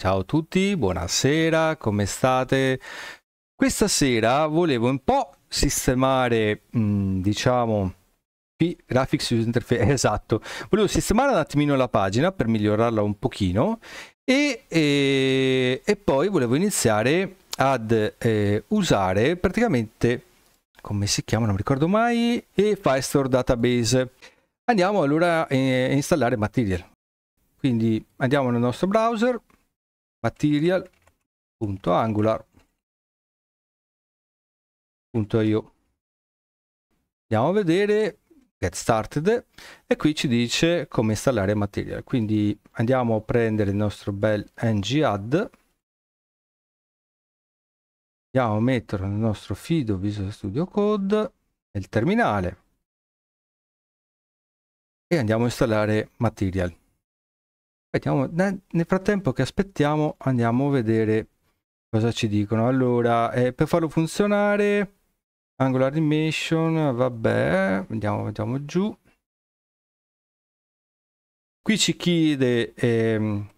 Ciao a tutti, buonasera, come state? Questa sera volevo un po' sistemare, mm, diciamo, qui graphics user interface, esatto, volevo sistemare un attimino la pagina per migliorarla un pochino e, e, e poi volevo iniziare ad eh, usare praticamente, come si chiama, non mi ricordo mai, e Firestore Database. Andiamo allora a eh, installare Material. Quindi andiamo nel nostro browser, material.angular.io andiamo a vedere get started e qui ci dice come installare material quindi andiamo a prendere il nostro bel ng-add andiamo a metterlo nel nostro fido Visual Studio Code nel terminale e andiamo a installare material aspettiamo, nel frattempo che aspettiamo andiamo a vedere cosa ci dicono. Allora, eh, per farlo funzionare, Angular Animation, vabbè, andiamo, andiamo giù. Qui ci chiede ehm,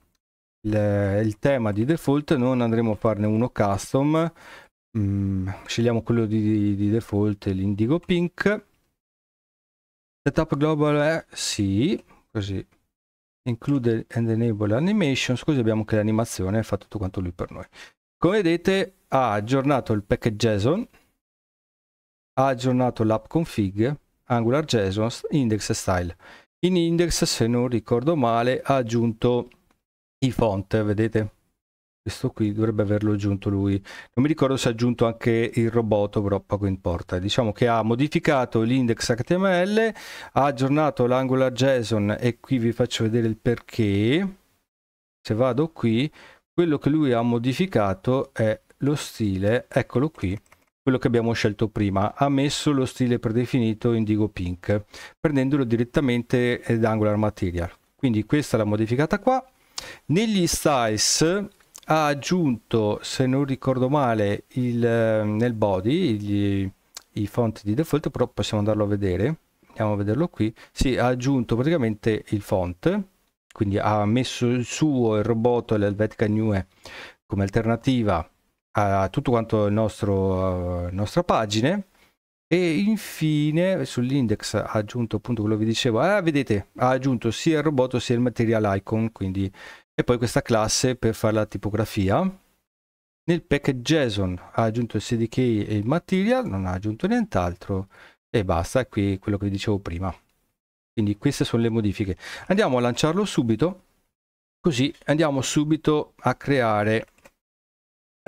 il, il, tema di default, non andremo a farne uno custom, mm, scegliamo quello di, di default, l'indigo pink. Setup global è eh? sì, così Include and enable animation. Scusi, abbiamo che l'animazione fa tutto quanto lui per noi. Come vedete ha aggiornato il package JSON, ha aggiornato l'app config, Angular JSON, index style. In index, se non ricordo male, ha aggiunto i font, vedete? Questo qui dovrebbe averlo aggiunto lui. Non mi ricordo se ha aggiunto anche il robot, però poco importa. Diciamo che ha modificato l'index HTML, ha aggiornato l'angular JSON e qui vi faccio vedere il perché. Se vado qui, quello che lui ha modificato è lo stile, eccolo qui, quello che abbiamo scelto prima. Ha messo lo stile predefinito Indigo Pink, prendendolo direttamente da Angular Material. Quindi questa l'ha modificata qua. Negli styles ha aggiunto, se non ricordo male, il, ehm, nel body gli, i font di default, però possiamo andarlo a vedere. Andiamo a vederlo qui. Si sì, ha aggiunto praticamente il font, quindi ha messo il suo, il robot e l'Helvetica New come alternativa a tutto quanto la uh, eh, nostra pagina e infine sull'index ha aggiunto appunto quello che vi dicevo ah vedete ha aggiunto sia il robot sia il material icon quindi e poi questa classe per fare la tipografia nel package JSON ha aggiunto il SDK e il material non ha aggiunto nient'altro e basta qui quello che vi dicevo prima quindi queste sono le modifiche andiamo a lanciarlo subito così andiamo subito a creare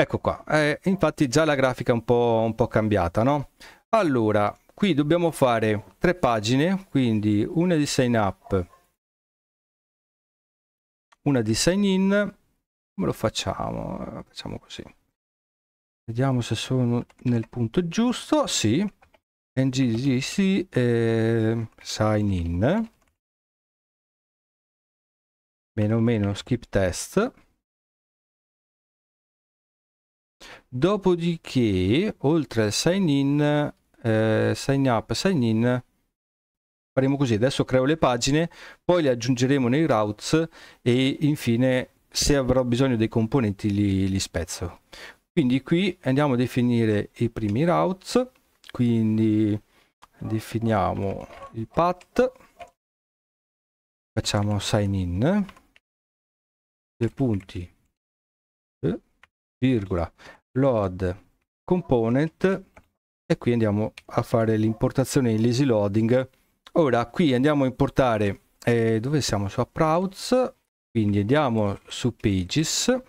ecco qua eh, infatti già la grafica è un po', un po cambiata no allora qui dobbiamo fare tre pagine quindi una di sign up una di sign in come lo facciamo facciamo così vediamo se sono nel punto giusto sì ngcc eh, sign in meno meno skip test dopodiché oltre al sign in eh, sign up, sign in, faremo così, adesso creo le pagine, poi le aggiungeremo nei routes e infine se avrò bisogno dei componenti li, li spezzo. Quindi qui andiamo a definire i primi routes, quindi definiamo il path, facciamo sign in, due punti, eh, virgola, load component e qui andiamo a fare l'importazione in lazy loading ora qui andiamo a importare eh, dove siamo su Approutes quindi andiamo su Pages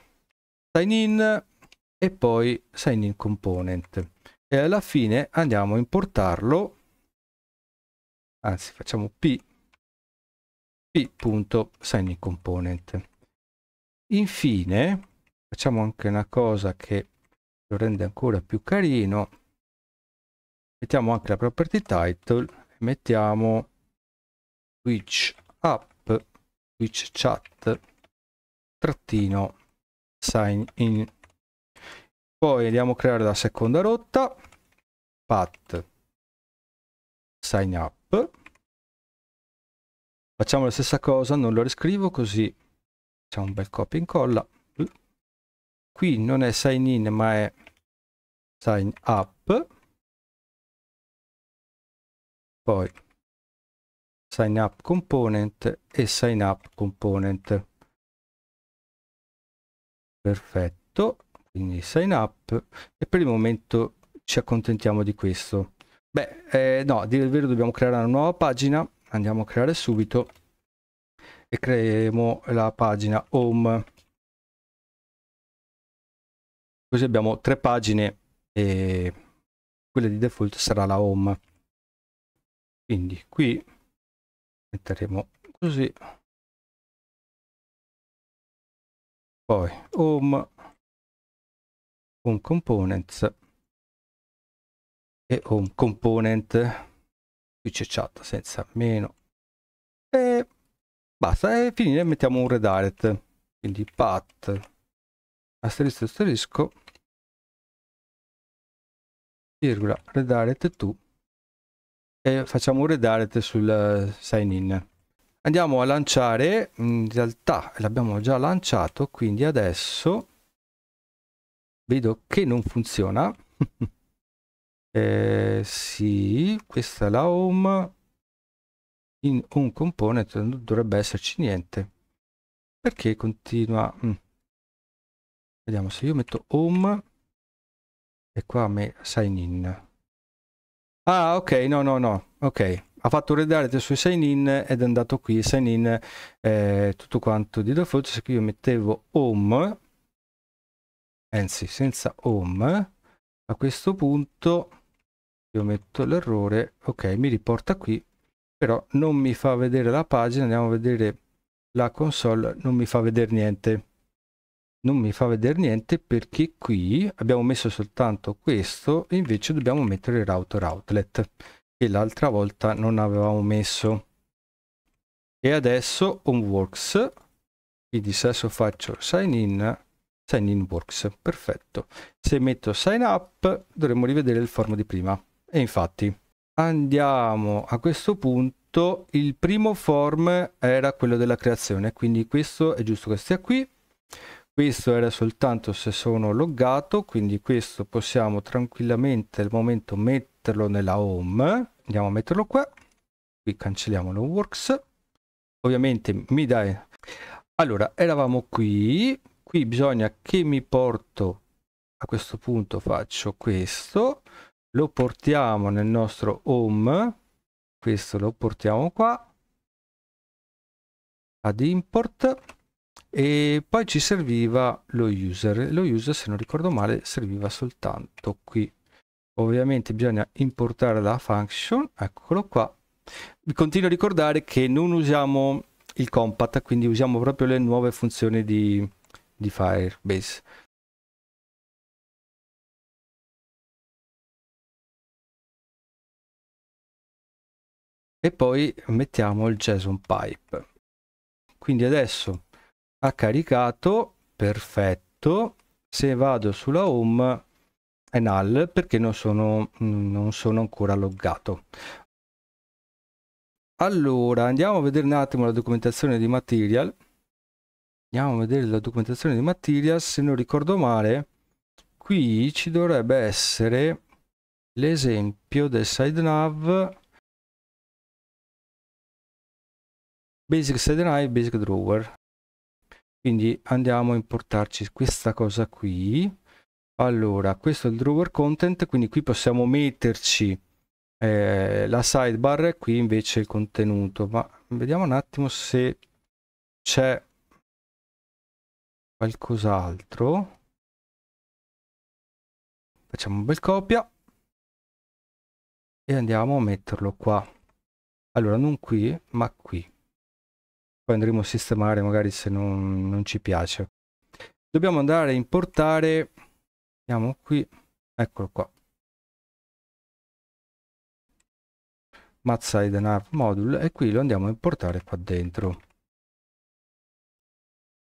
sign in e poi sign in component e alla fine andiamo a importarlo anzi facciamo p p.sign in component infine facciamo anche una cosa che lo rende ancora più carino mettiamo anche la property title e mettiamo twitch app twitch chat trattino sign in poi andiamo a creare la seconda rotta path sign up facciamo la stessa cosa non lo riscrivo così facciamo un bel copia e incolla qui non è sign in ma è sign up poi sign up component e sign up component perfetto quindi sign up e per il momento ci accontentiamo di questo beh eh, no a dire il vero dobbiamo creare una nuova pagina andiamo a creare subito e creeremo la pagina home così abbiamo tre pagine e quella di default sarà la home quindi qui metteremo così poi home home components e home component qui c'è chat senza meno e basta e finire mettiamo un redirect quindi path asterisco asterisco virgola redirect to e facciamo un redirect sul eh, sign in andiamo a lanciare in realtà l'abbiamo già lanciato quindi adesso vedo che non funziona eh, sì questa è la home in un component non dovrebbe esserci niente perché continua mm. vediamo se io metto home e qua me sign in Ah, ok, no, no, no, ok. Ha fatto un redirect suo sign in ed è andato qui, sign in eh, tutto quanto di default, se io mettevo home, anzi senza home, a questo punto io metto l'errore, ok, mi riporta qui, però non mi fa vedere la pagina, andiamo a vedere la console, non mi fa vedere niente non mi fa vedere niente perché qui abbiamo messo soltanto questo e invece dobbiamo mettere il router outlet che l'altra volta non avevamo messo e adesso homeworks quindi se adesso faccio sign in sign in works perfetto se metto sign up dovremmo rivedere il form di prima e infatti andiamo a questo punto il primo form era quello della creazione quindi questo è giusto che stia qui questo era soltanto se sono loggato quindi questo possiamo tranquillamente al momento metterlo nella home andiamo a metterlo qua qui cancelliamo lo works ovviamente mi dai allora eravamo qui qui bisogna che mi porto a questo punto faccio questo lo portiamo nel nostro home questo lo portiamo qua ad import e poi ci serviva lo user lo user se non ricordo male serviva soltanto qui ovviamente bisogna importare la function eccolo qua vi continuo a ricordare che non usiamo il compat quindi usiamo proprio le nuove funzioni di, di firebase e poi mettiamo il JSON pipe. Quindi adesso ha caricato perfetto se vado sulla home è null perché non sono, non sono ancora loggato allora andiamo a vedere un attimo la documentazione di material andiamo a vedere la documentazione di material se non ricordo male qui ci dovrebbe essere l'esempio del side nav basic side nav basic drawer quindi andiamo a importarci questa cosa qui allora questo è il drawer content quindi qui possiamo metterci eh, la sidebar e qui invece il contenuto ma vediamo un attimo se c'è qualcos'altro facciamo un bel copia e andiamo a metterlo qua allora non qui ma qui poi andremo a sistemare magari se non, non ci piace. Dobbiamo andare a importare, andiamo qui, eccolo qua. Matside Nav Module e qui lo andiamo a importare qua dentro. A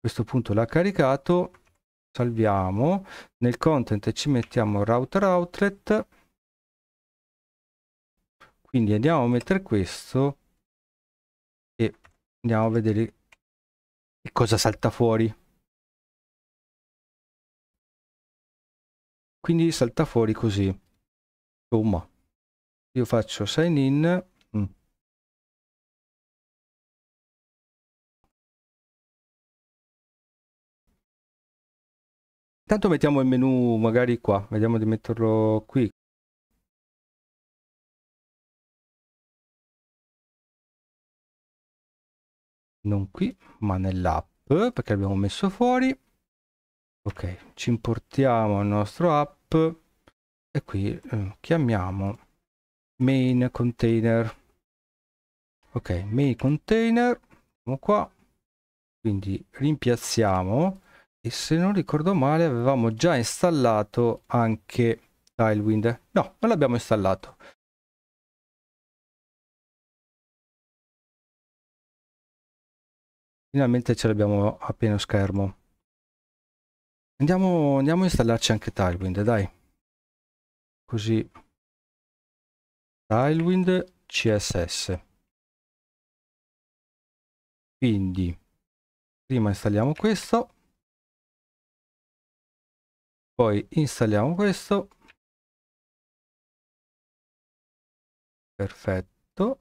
questo punto l'ha caricato, salviamo, nel content ci mettiamo router outlet, quindi andiamo a mettere questo Andiamo a vedere che cosa salta fuori. Quindi salta fuori così. Insomma, io faccio sign in. Intanto mm. mettiamo il menu magari qua, vediamo di metterlo qui, non qui ma nell'app perché abbiamo messo fuori ok ci importiamo il nostro app e qui eh, chiamiamo main container ok main container siamo qua quindi rimpiazziamo e se non ricordo male avevamo già installato anche Tailwind no non l'abbiamo installato Finalmente ce l'abbiamo a pieno schermo. Andiamo, andiamo a installarci anche Tilewind dai. Così. Tilewind CSS. Quindi, prima installiamo questo. Poi installiamo questo. Perfetto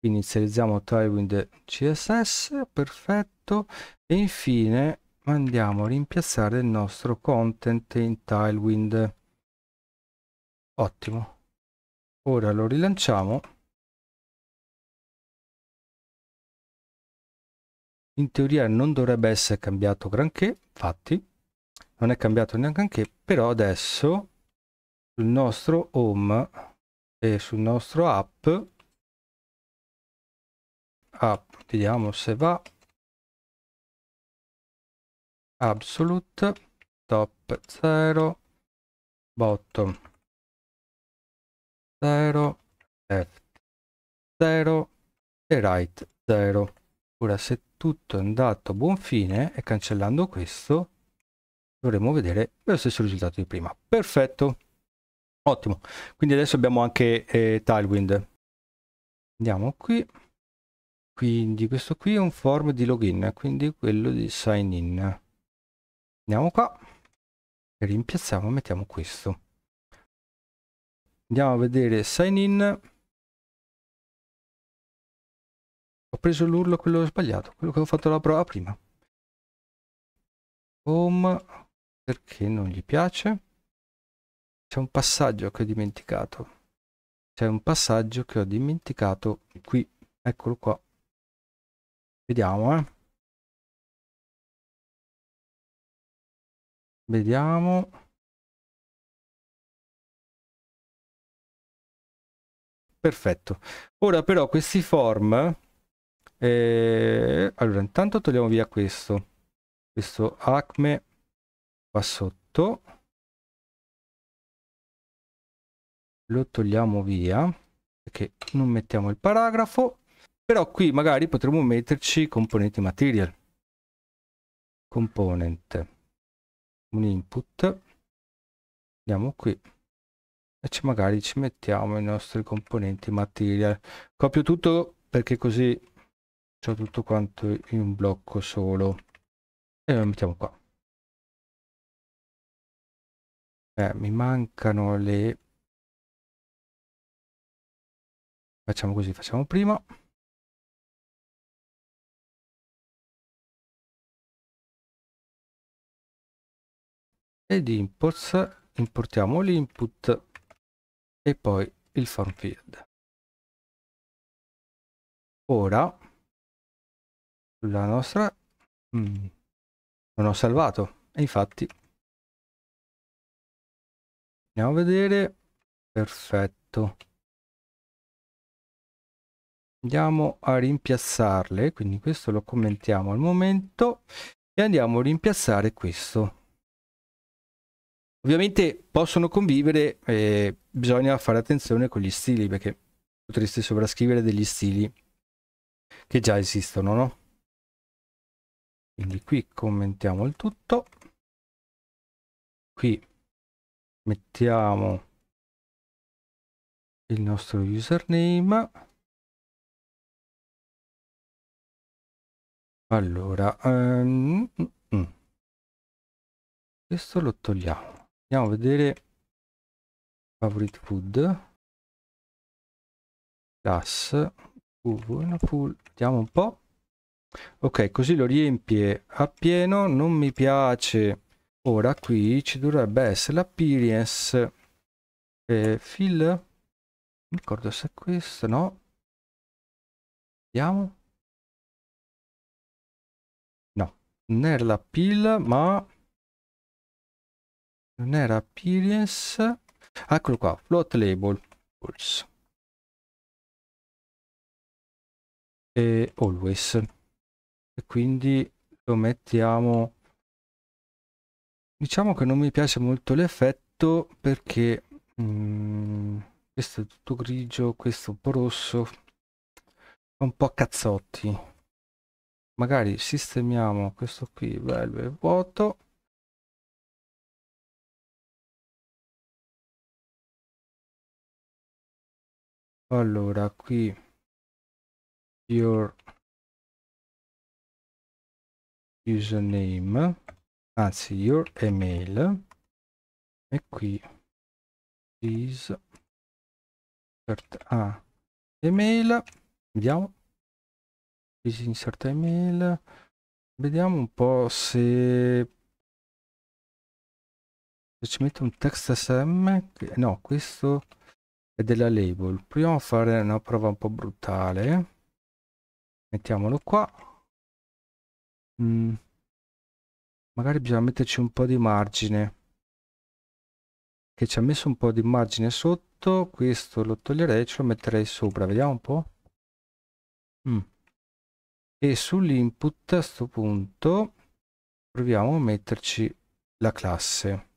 quindi inizializziamo Tailwind CSS, perfetto, e infine andiamo a rimpiazzare il nostro content in Tilewind. Ottimo. Ora lo rilanciamo. In teoria non dovrebbe essere cambiato granché, infatti non è cambiato neanche granché, però adesso sul nostro home e sul nostro app up vediamo se va absolute top 0 bottom 0 left 0 e right 0 ora se tutto è andato a buon fine e cancellando questo dovremo vedere lo stesso risultato di prima perfetto ottimo quindi adesso abbiamo anche eh, tailwind andiamo qui quindi questo qui è un form di login quindi quello di sign in andiamo qua e rimpiazziamo mettiamo questo andiamo a vedere sign in ho preso l'urlo quello sbagliato quello che ho fatto la prova prima home perché non gli piace c'è un passaggio che ho dimenticato c'è un passaggio che ho dimenticato qui eccolo qua Vediamo, eh. Vediamo. Perfetto. Ora però questi form... Eh, allora, intanto togliamo via questo. Questo acme qua sotto. Lo togliamo via. Perché non mettiamo il paragrafo. Però qui magari potremmo metterci componenti material. Component. Un input. Andiamo qui. E ci magari ci mettiamo i nostri componenti material. Copio tutto perché così ho tutto quanto in un blocco solo. E lo mettiamo qua. Eh, mi mancano le facciamo così facciamo prima ed imports importiamo l'input e poi il form field ora la nostra mm, non ho salvato e infatti andiamo a vedere perfetto andiamo a rimpiazzarle quindi questo lo commentiamo al momento e andiamo a rimpiazzare questo Ovviamente possono convivere, eh, bisogna fare attenzione con gli stili perché potreste sovrascrivere degli stili che già esistono, no? Quindi qui commentiamo il tutto, qui mettiamo il nostro username. Allora, um, questo lo togliamo andiamo a vedere favorite food gas una pool vediamo un po ok così lo riempie appieno non mi piace ora qui ci dovrebbe essere l'appearance eh, fill mi ricordo se è questo no vediamo no non è la pill ma non era appearance eccolo qua float label false e always e quindi lo mettiamo diciamo che non mi piace molto l'effetto perché mm, questo è tutto grigio questo un po' rosso un po' cazzotti magari sistemiamo questo qui bello e vuoto allora qui your username anzi your email e qui is insert a email vediamo please insert email vediamo un po se, se ci metto un text sm no questo e della label proviamo a fare una prova un po' brutale mettiamolo qua mm. magari bisogna metterci un po' di margine che ci ha messo un po' di margine sotto questo lo toglierei ce lo metterei sopra vediamo un po' mm. e sull'input a sto punto proviamo a metterci la classe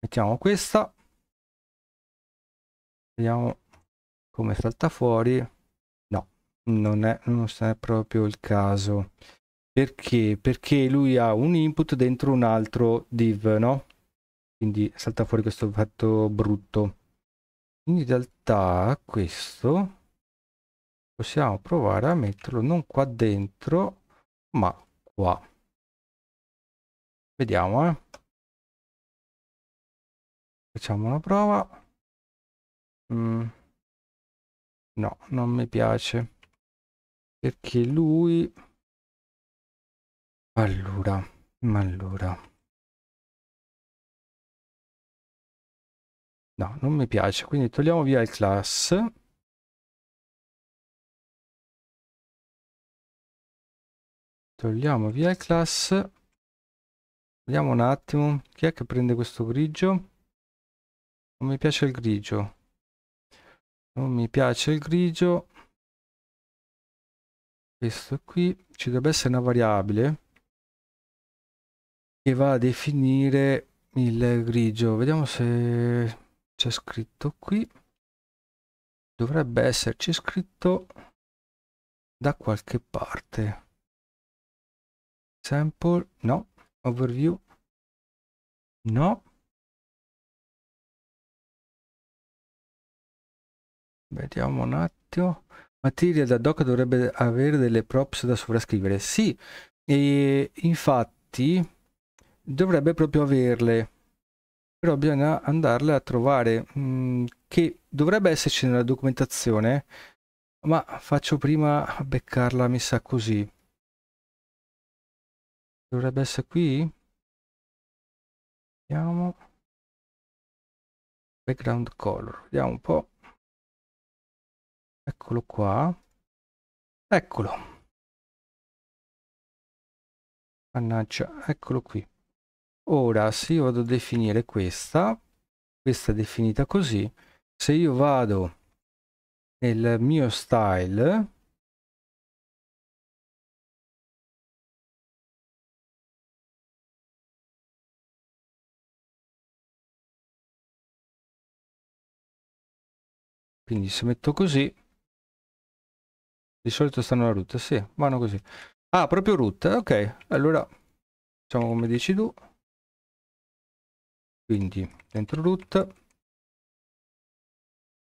mettiamo questa Vediamo come salta fuori. No, non è, non è proprio il caso. Perché? Perché lui ha un input dentro un altro div, no? Quindi salta fuori questo fatto brutto. In realtà questo possiamo provare a metterlo non qua dentro, ma qua. Vediamo, eh. Facciamo una prova. Mm. No, non mi piace. Perché lui... Allora, ma allora... No, non mi piace, quindi togliamo via il class. Togliamo via il class. Vediamo un attimo, chi è che prende questo grigio? Non mi piace il grigio non mi piace il grigio questo qui ci dovrebbe essere una variabile che va a definire il grigio vediamo se c'è scritto qui dovrebbe esserci scritto da qualche parte sample no overview no Vediamo un attimo. materia da doc dovrebbe avere delle props da sovrascrivere. Sì, e infatti dovrebbe proprio averle. Però bisogna andarle a trovare, mm, che dovrebbe esserci nella documentazione, ma faccio prima a beccarla messa così. Dovrebbe essere qui? Vediamo. Background color, vediamo un po' eccolo qua eccolo mannaggia eccolo qui ora se io vado a definire questa questa è definita così se io vado nel mio style quindi se metto così di solito stanno la root, sì, vanno così. Ah, proprio root, ok. Allora, facciamo come dici tu. Quindi, dentro root.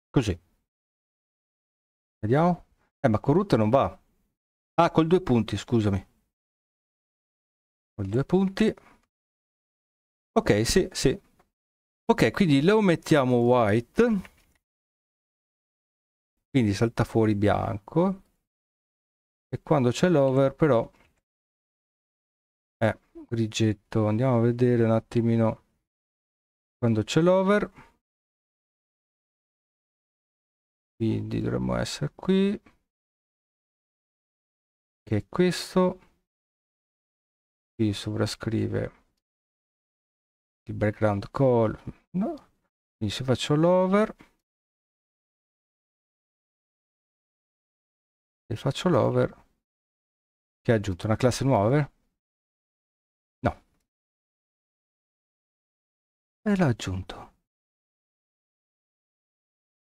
Così. Vediamo. Eh, ma con root non va. Ah, col due punti, scusami. Col due punti. Ok, sì, sì. Ok, quindi lo mettiamo white. Quindi salta fuori bianco e quando c'è l'over però è eh, grigetto andiamo a vedere un attimino quando c'è l'over quindi dovremmo essere qui che è questo qui sovrascrive il background call no quindi se faccio l'over e faccio l'over che ha aggiunto una classe nuova no e l'ha aggiunto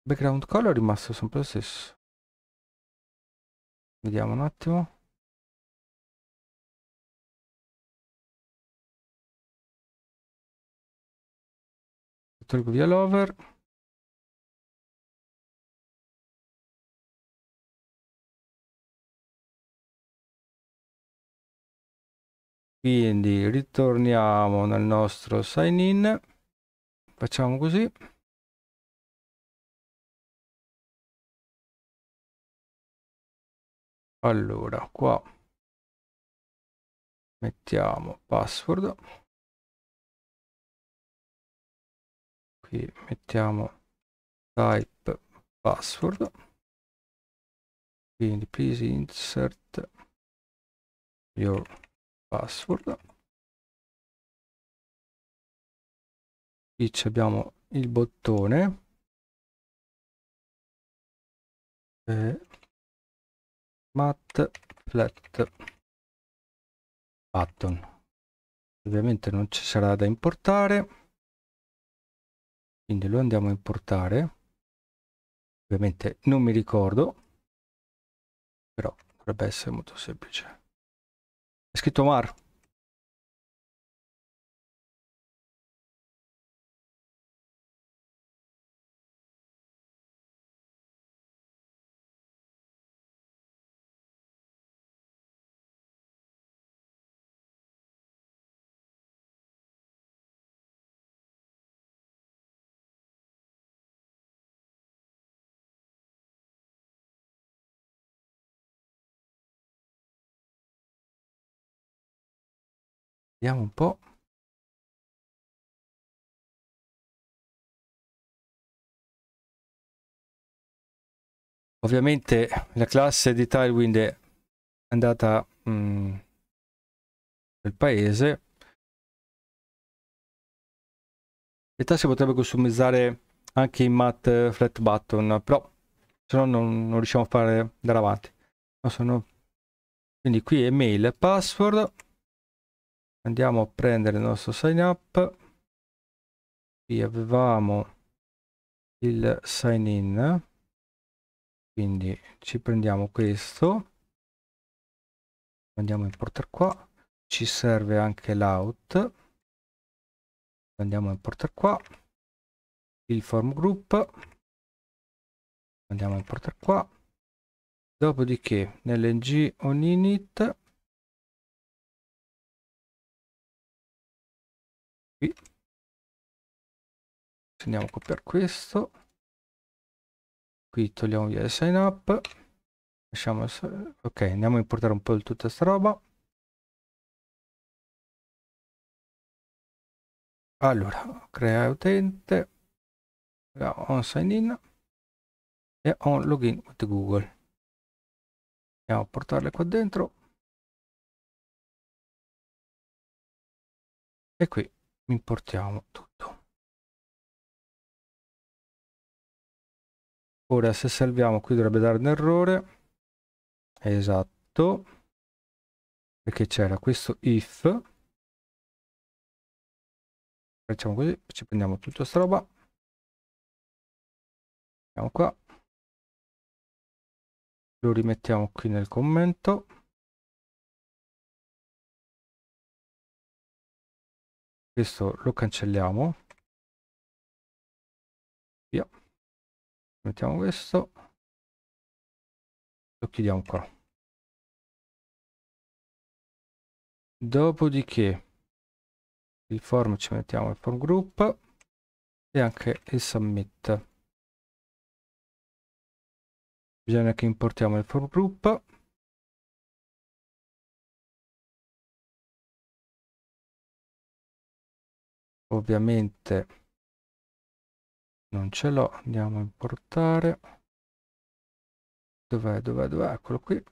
background color è rimasto sempre lo stesso vediamo un attimo tolgo via l'over quindi ritorniamo nel nostro sign in facciamo così allora qua mettiamo password qui mettiamo type password quindi please insert your password qui abbiamo il bottone e mat flat button ovviamente non ci sarà da importare quindi lo andiamo a importare ovviamente non mi ricordo però dovrebbe essere molto semplice Es que tomar. Vediamo un po'. Ovviamente la classe di Tailwind è andata mm, nel paese. In realtà si potrebbe customizzare anche in mat flat button, però se no non, non riusciamo a fare andare avanti. No, sono... Quindi qui è mail, e password, andiamo a prendere il nostro sign up qui avevamo il sign in quindi ci prendiamo questo andiamo a importare qua ci serve anche l'out andiamo a importare qua il form group andiamo a importare qua dopodiché nell'ng on init Andiamo qua per questo. Qui togliamo via il sign up. Lasciamo Ok, andiamo a importare un po' tutta sta roba. Allora, crea utente. On sign in. E on login with Google. Andiamo a portarle qua dentro. E qui importiamo tutto ora se salviamo qui dovrebbe dare un errore esatto perché c'era questo if facciamo così ci prendiamo tutta sta roba andiamo qua lo rimettiamo qui nel commento questo lo cancelliamo via mettiamo questo lo chiudiamo qua dopodiché il form ci mettiamo il form group e anche il submit bisogna che importiamo il form group ovviamente non ce l'ho andiamo a importare dov'è dov'è dov'è eccolo qui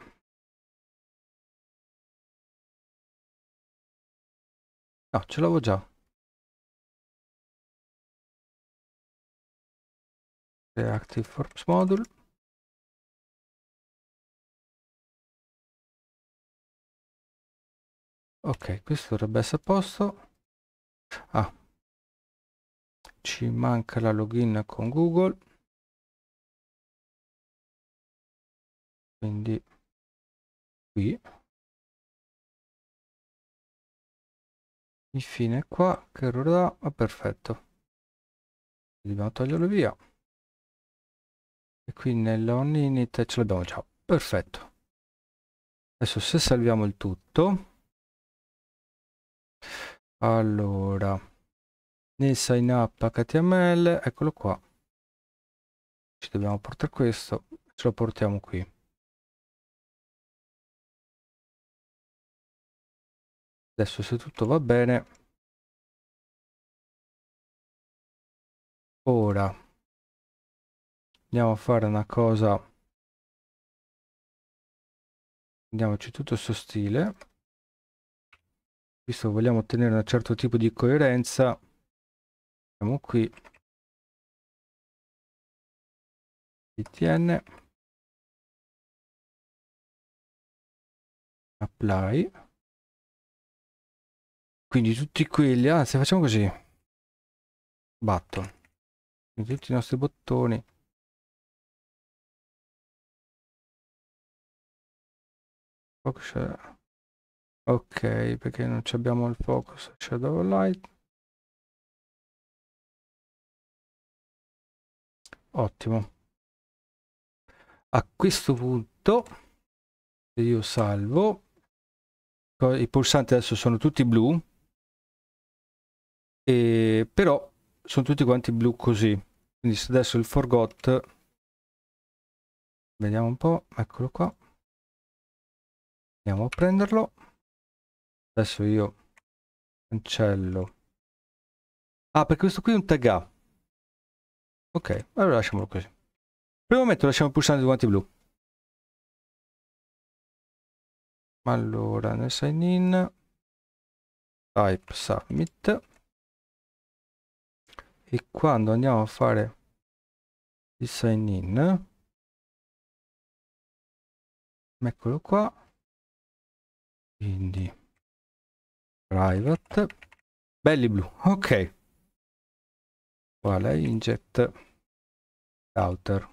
no ce l'avevo già active forms module ok questo dovrebbe essere a posto ah ci manca la login con Google quindi qui infine qua che errore da, ah, ma perfetto dobbiamo toglierlo via e qui nell'on init ce l'abbiamo già perfetto adesso se salviamo il tutto allora nel sign up html eccolo qua ci dobbiamo portare questo ce lo portiamo qui adesso se tutto va bene ora andiamo a fare una cosa andiamoci tutto su stile visto che vogliamo ottenere un certo tipo di coerenza siamo qui. btn apply quindi tutti quelli ah se facciamo così batto quindi tutti i nostri bottoni ok perché non abbiamo il focus shadow light ottimo a questo punto io salvo i pulsanti adesso sono tutti blu e però sono tutti quanti blu così quindi adesso il forgot vediamo un po' eccolo qua andiamo a prenderlo adesso io cancello ah perché questo qui è un tag up Ok, allora lasciamolo così. Per il momento lasciamo il pulsante dei guanti blu. Allora, nel sign in, type submit. E quando andiamo a fare il sign in, eccolo qua, quindi private, belli blu, ok uguale a inject outer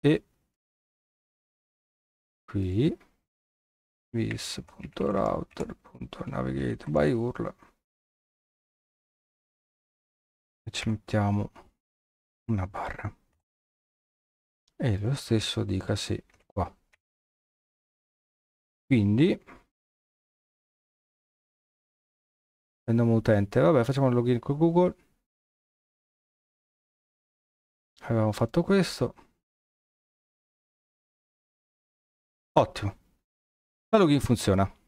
e qui vis.router.navigate by url e ci mettiamo una barra e lo stesso dicasi qua quindi il nome utente vabbè facciamo un login con google abbiamo fatto questo ottimo la login funziona